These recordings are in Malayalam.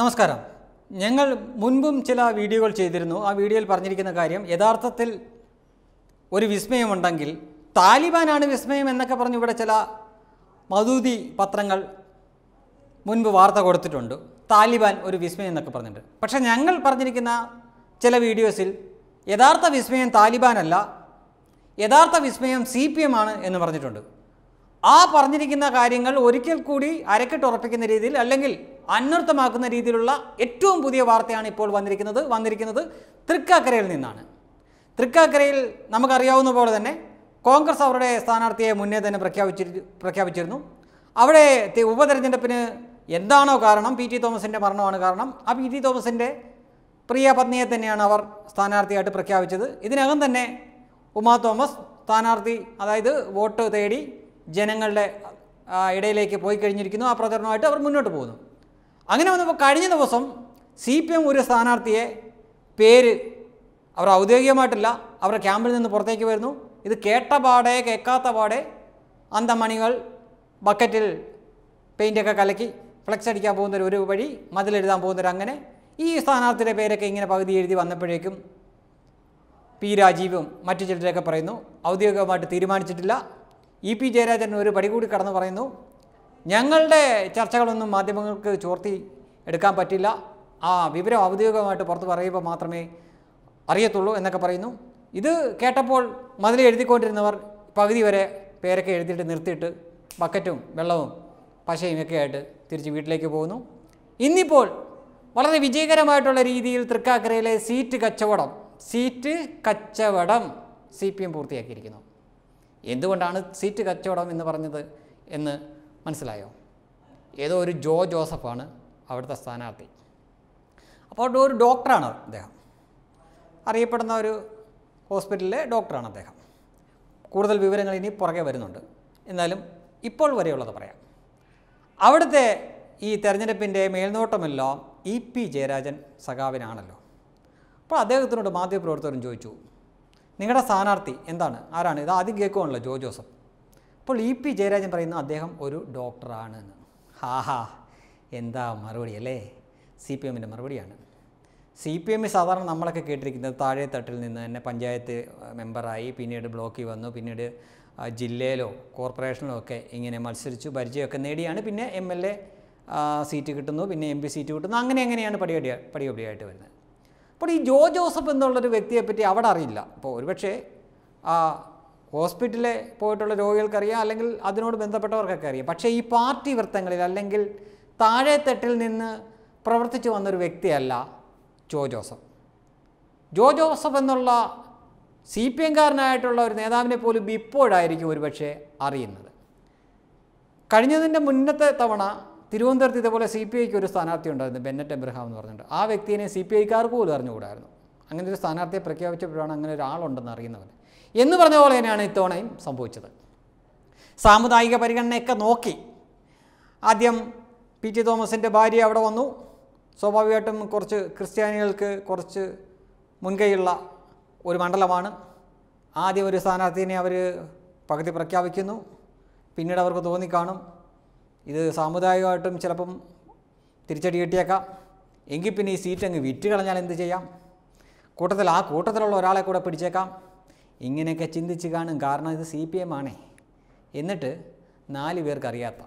നമസ്കാരം ഞങ്ങൾ മുൻപും ചില വീഡിയോകൾ ചെയ്തിരുന്നു ആ വീഡിയോയിൽ പറഞ്ഞിരിക്കുന്ന കാര്യം യഥാർത്ഥത്തിൽ ഒരു വിസ്മയമുണ്ടെങ്കിൽ താലിബാനാണ് വിസ്മയം എന്നൊക്കെ പറഞ്ഞ് ഇവിടെ ചില മധൂതി പത്രങ്ങൾ മുൻപ് വാർത്ത കൊടുത്തിട്ടുണ്ട് താലിബാൻ ഒരു വിസ്മയം എന്നൊക്കെ പറഞ്ഞിട്ടുണ്ട് പക്ഷേ ഞങ്ങൾ പറഞ്ഞിരിക്കുന്ന ചില വീഡിയോസിൽ യഥാർത്ഥ വിസ്മയം താലിബാനല്ല യഥാർത്ഥ വിസ്മയം സി പി എം ആണ് എന്ന് പറഞ്ഞിട്ടുണ്ട് ആ പറഞ്ഞിരിക്കുന്ന കാര്യങ്ങൾ ഒരിക്കൽ കൂടി അരക്കെട്ടുറപ്പിക്കുന്ന രീതിയിൽ അല്ലെങ്കിൽ അന്വർത്ഥമാക്കുന്ന രീതിയിലുള്ള ഏറ്റവും പുതിയ വാർത്തയാണ് ഇപ്പോൾ വന്നിരിക്കുന്നത് വന്നിരിക്കുന്നത് തൃക്കാക്കരയിൽ നിന്നാണ് തൃക്കാക്കരയിൽ നമുക്കറിയാവുന്ന പോലെ തന്നെ കോൺഗ്രസ് അവരുടെ സ്ഥാനാർത്ഥിയെ മുന്നേ തന്നെ പ്രഖ്യാപിച്ചി പ്രഖ്യാപിച്ചിരുന്നു അവിടെ ഉപതെരഞ്ഞെടുപ്പിന് എന്താണോ കാരണം പി ടി തോമസിൻ്റെ മരണമാണ് കാരണം ആ പി ടി തോമസിൻ്റെ പ്രിയ പത്നിയെ തന്നെയാണ് അവർ സ്ഥാനാർത്ഥിയായിട്ട് പ്രഖ്യാപിച്ചത് ഇതിനകം തന്നെ ഉമാ തോമസ് സ്ഥാനാർത്ഥി അതായത് വോട്ട് തേടി ജനങ്ങളുടെ ഇടയിലേക്ക് പോയി കഴിഞ്ഞിരിക്കുന്നു ആ പ്രചരണമായിട്ട് അവർ മുന്നോട്ട് പോകുന്നു അങ്ങനെ വന്നപ്പോൾ കഴിഞ്ഞ ദിവസം സി പി എം ഒരു സ്ഥാനാർത്ഥിയെ പേര് അവർ ഔദ്യോഗികമായിട്ടില്ല അവരുടെ ക്യാമ്പിൽ നിന്ന് പുറത്തേക്ക് വരുന്നു ഇത് കേട്ട പാടെ കേൾക്കാത്ത പാടെ അന്തമണികൾ ബക്കറ്റിൽ പെയിൻറ്റൊക്കെ കലക്കി ഫ്ലെക്സ് അടിക്കാൻ പോകുന്നൊരു ഒരു വഴി മതിലെഴുതാൻ പോകുന്നൊരു അങ്ങനെ ഈ സ്ഥാനാർത്ഥിയുടെ പേരൊക്കെ ഇങ്ങനെ പകുതി എഴുതി വന്നപ്പോഴേക്കും പി രാജീവും മറ്റു ചിലരൊക്കെ പറയുന്നു ഔദ്യോഗികമായിട്ട് തീരുമാനിച്ചിട്ടില്ല ഇ പി ജയരാജൻ ഒരു പടി കൂടി കടന്നു പറയുന്നു ഞങ്ങളുടെ ചർച്ചകളൊന്നും മാധ്യമങ്ങൾക്ക് ചോർത്തി എടുക്കാൻ പറ്റില്ല ആ വിവരം ഔദ്യോഗികമായിട്ട് പുറത്ത് പറയുമ്പോൾ മാത്രമേ അറിയത്തുള്ളൂ എന്നൊക്കെ പറയുന്നു ഇത് കേട്ടപ്പോൾ മതിൽ എഴുതിക്കൊണ്ടിരുന്നവർ പകുതി വരെ പേരൊക്കെ എഴുതിയിട്ട് നിർത്തിയിട്ട് ബക്കറ്റും വെള്ളവും പശയും ഒക്കെ ആയിട്ട് തിരിച്ച് വീട്ടിലേക്ക് പോകുന്നു ഇന്നിപ്പോൾ വളരെ വിജയകരമായിട്ടുള്ള രീതിയിൽ തൃക്കാക്കരയിലെ സീറ്റ് കച്ചവടം സീറ്റ് കച്ചവടം സി പി എം പൂർത്തിയാക്കിയിരിക്കുന്നു എന്തുകൊണ്ടാണ് സീറ്റ് കച്ചവടം എന്ന് പറഞ്ഞത് എന്ന് മനസ്സിലായോ ഏതോ ഒരു ജോ ജോസഫാണ് അവിടുത്തെ സ്ഥാനാർത്ഥി അപ്പോൾ ഒരു ഡോക്ടറാണ് അദ്ദേഹം അറിയപ്പെടുന്ന ഒരു ഹോസ്പിറ്റലിലെ ഡോക്ടറാണ് അദ്ദേഹം കൂടുതൽ വിവരങ്ങൾ ഇനി പുറകെ വരുന്നുണ്ട് എന്നാലും ഇപ്പോൾ വരെയുള്ളത് പറയാം അവിടുത്തെ ഈ തെരഞ്ഞെടുപ്പിൻ്റെ മേൽനോട്ടമെല്ലാം ഇ പി ജയരാജൻ സഖാവിനാണല്ലോ അപ്പോൾ അദ്ദേഹത്തിനോട് മാധ്യമപ്രവർത്തകരും ചോദിച്ചു നിങ്ങളുടെ സ്ഥാനാർത്ഥി എന്താണ് ആരാണ് ഇത് ആദ്യം കേൾക്കുവാണല്ലോ ജോ ജോസഫ് അപ്പോൾ ഇ പി ജയരാജൻ പറയുന്ന അദ്ദേഹം ഒരു ഡോക്ടറാണ് എന്ന് ഹാഹാ എന്താ മറുപടി അല്ലേ സി പി എമ്മിൻ്റെ മറുപടിയാണ് സി പി എമ്മിൽ സാധാരണ നമ്മളൊക്കെ കേട്ടിരിക്കുന്നത് താഴെ തട്ടിൽ നിന്ന് തന്നെ പഞ്ചായത്ത് മെമ്പറായി പിന്നീട് ബ്ലോക്കിൽ വന്നു പിന്നീട് ജില്ലയിലോ കോർപ്പറേഷനിലോ ഒക്കെ ഇങ്ങനെ മത്സരിച്ചു പരിചയമൊക്കെ നേടിയാണ് പിന്നെ എം എൽ എ സീറ്റ് കിട്ടുന്നു പിന്നെ എം പി സീറ്റ് കിട്ടുന്നു അങ്ങനെ അങ്ങനെയാണ് പടിപടിയായിട്ട് വരുന്നത് അപ്പോൾ ഈ ജോ ജോസഫ് എന്നുള്ളൊരു വ്യക്തിയെപ്പറ്റി അവിടെ അറിയില്ല അപ്പോൾ ഒരുപക്ഷേ ആ ഹോസ്പിറ്റലിൽ പോയിട്ടുള്ള രോഗികൾക്കറിയാം അല്ലെങ്കിൽ അതിനോട് ബന്ധപ്പെട്ടവർക്കൊക്കെ അറിയാം പക്ഷേ ഈ പാർട്ടി വൃത്തങ്ങളിൽ അല്ലെങ്കിൽ താഴെത്തട്ടിൽ നിന്ന് പ്രവർത്തിച്ചു വന്നൊരു വ്യക്തിയല്ല ജോ ജോസഫ് ജോ ജോസഫ് എന്നുള്ള സി പി എംകാരനായിട്ടുള്ള ഒരു നേതാവിനെ പോലും ഇപ്പോഴായിരിക്കും ഒരുപക്ഷെ അറിയുന്നത് കഴിഞ്ഞതിൻ്റെ മുന്നത്തെ തവണ തിരുവനന്തപുരത്ത് ഇതേപോലെ സി പി ഐക്ക് ഒരു സ്ഥാനാർത്ഥി ഉണ്ടായിരുന്നു ബെന്നറ്റ് എബ്രഹാം എന്ന് പറഞ്ഞിട്ട് ആ വ്യക്തിനെ സി പി ഐക്കാർക്ക് പോലും അറിഞ്ഞുകൂടായിരുന്നു അങ്ങനെ ഒരു സ്ഥാനാർത്ഥിയെ പ്രഖ്യാപിച്ചപ്പോഴാണ് അങ്ങനെ ഒരാളുണ്ടെന്ന് അറിയുന്നവർ എന്ന് പറഞ്ഞ പോലെ തന്നെയാണ് ഇത്തവണയും സംഭവിച്ചത് സാമുദായിക പരിഗണനയൊക്കെ നോക്കി ആദ്യം പി ടി തോമസിൻ്റെ ഭാര്യ അവിടെ വന്നു സ്വാഭാവികമായിട്ടും കുറച്ച് ക്രിസ്ത്യാനികൾക്ക് കുറച്ച് മുൻകൈയുള്ള ഒരു മണ്ഡലമാണ് ആദ്യം ഒരു സ്ഥാനാർത്ഥിനെ അവർ പകുതി പ്രഖ്യാപിക്കുന്നു പിന്നീട് അവർക്ക് തോന്നിക്കാണും ഇത് സാമുദായികമായിട്ടും ചിലപ്പം തിരിച്ചടി കിട്ടിയേക്കാം എങ്കിൽ പിന്നെ ഈ സീറ്റ് അങ്ങ് വിറ്റ് കളഞ്ഞാൽ എന്ത് ചെയ്യാം കൂട്ടത്തിൽ ആ കൂട്ടത്തിലുള്ള ഒരാളെ കൂടെ പിടിച്ചേക്കാം ഇങ്ങനെയൊക്കെ ചിന്തിച്ച് കാണും കാരണം ഇത് സി പി എം ആണേ എന്നിട്ട് നാല് പേർക്ക് അറിയാത്ത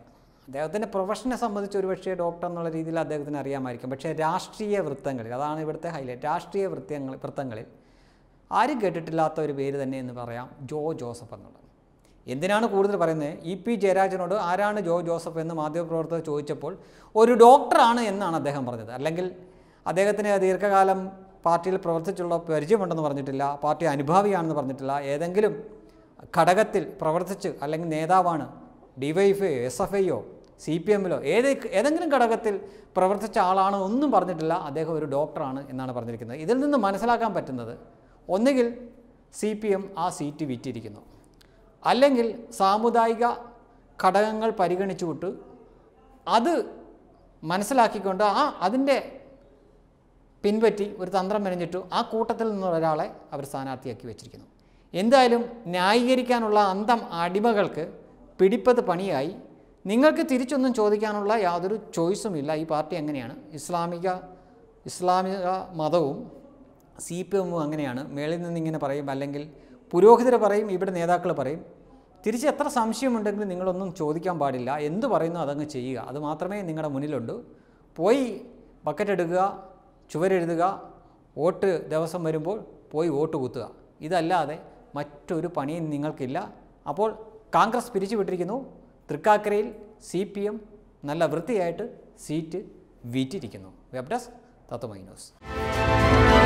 അദ്ദേഹത്തിൻ്റെ പ്രൊഫഷനെ സംബന്ധിച്ച് ഒരു പക്ഷേ ഡോക്ടർ എന്നുള്ള രീതിയിൽ അദ്ദേഹത്തിന് അറിയാമായിരിക്കും പക്ഷേ രാഷ്ട്രീയ വൃത്തങ്ങളിൽ അതാണ് ഇവിടുത്തെ ഹൈലൈറ്റ് രാഷ്ട്രീയ വൃത്തങ്ങൾ വൃത്തങ്ങളിൽ ആരും കേട്ടിട്ടില്ലാത്ത ഒരു പേര് തന്നെ എന്ന് പറയാം ജോ ജോസഫ് എന്നുള്ളത് എന്തിനാണ് കൂടുതൽ പറയുന്നത് ഇ പി ജയരാജനോട് ആരാണ് ജോ ജോസഫ് എന്ന് മാധ്യമപ്രവർത്തകർ ചോദിച്ചപ്പോൾ ഒരു ഡോക്ടറാണ് എന്നാണ് അദ്ദേഹം പറഞ്ഞത് അല്ലെങ്കിൽ അദ്ദേഹത്തിന് ദീർഘകാലം പാർട്ടിയിൽ പ്രവർത്തിച്ചുള്ള പരിചയമുണ്ടെന്ന് പറഞ്ഞിട്ടില്ല പാർട്ടി അനുഭാവിയാണെന്ന് പറഞ്ഞിട്ടില്ല ഏതെങ്കിലും ഘടകത്തിൽ പ്രവർത്തിച്ച് അല്ലെങ്കിൽ നേതാവാണ് ഡിവൈഎഫ് ഐയോ എസ് എഫ് ഐയോ സി പി എമ്മിലോ ഏത് ഏതെങ്കിലും ഘടകത്തിൽ പ്രവർത്തിച്ച ആളാണ് ഒന്നും പറഞ്ഞിട്ടില്ല അദ്ദേഹം ഒരു ഡോക്ടറാണ് എന്നാണ് പറഞ്ഞിരിക്കുന്നത് ഇതിൽ നിന്ന് മനസ്സിലാക്കാൻ പറ്റുന്നത് ഒന്നുകിൽ സി പി എം ആ സീറ്റ് വിറ്റിരിക്കുന്നു അല്ലെങ്കിൽ സാമുദായിക ഘടകങ്ങൾ പരിഗണിച്ചുവിട്ട് അത് മനസ്സിലാക്കിക്കൊണ്ട് ആ അതിൻ്റെ പിൻപറ്റി ഒരു തന്ത്രം മെനഞ്ഞിട്ട് ആ കൂട്ടത്തിൽ നിന്നൊരാളെ അവർ സ്ഥാനാർത്ഥിയാക്കി വെച്ചിരിക്കുന്നു എന്തായാലും ന്യായീകരിക്കാനുള്ള അന്തം അടിമകൾക്ക് പിടിപ്പത് പണിയായി നിങ്ങൾക്ക് തിരിച്ചൊന്നും ചോദിക്കാനുള്ള യാതൊരു ചോയ്സും ഇല്ല ഈ പാർട്ടി എങ്ങനെയാണ് ഇസ്ലാമിക ഇസ്ലാമിക മതവും സി പി എമ്മും അങ്ങനെയാണ് മേളിൽ നിന്നിങ്ങനെ പറയും അല്ലെങ്കിൽ പുരോഹിതർ പറയും ഇവിടെ നേതാക്കൾ പറയും തിരിച്ച് എത്ര സംശയമുണ്ടെങ്കിലും നിങ്ങളൊന്നും ചോദിക്കാൻ പാടില്ല എന്ത് പറയുന്നു അതങ്ങ് ചെയ്യുക അത് മാത്രമേ നിങ്ങളുടെ മുന്നിലുണ്ട് പോയി ബക്കറ്റ് എടുക്കുക ചുവരെഴുതുക വോട്ട് ദിവസം വരുമ്പോൾ പോയി വോട്ട് കുത്തുക ഇതല്ലാതെ മറ്റൊരു പണിയും നിങ്ങൾക്കില്ല അപ്പോൾ കോൺഗ്രസ് പിരിച്ചുവിട്ടിരിക്കുന്നു തൃക്കാക്കരയിൽ സി പി എം നല്ല വൃത്തിയായിട്ട് സീറ്റ് വീറ്റിരിക്കുന്നു വെബ് ഡെസ്ക് തത്വമൈ ന്യൂസ്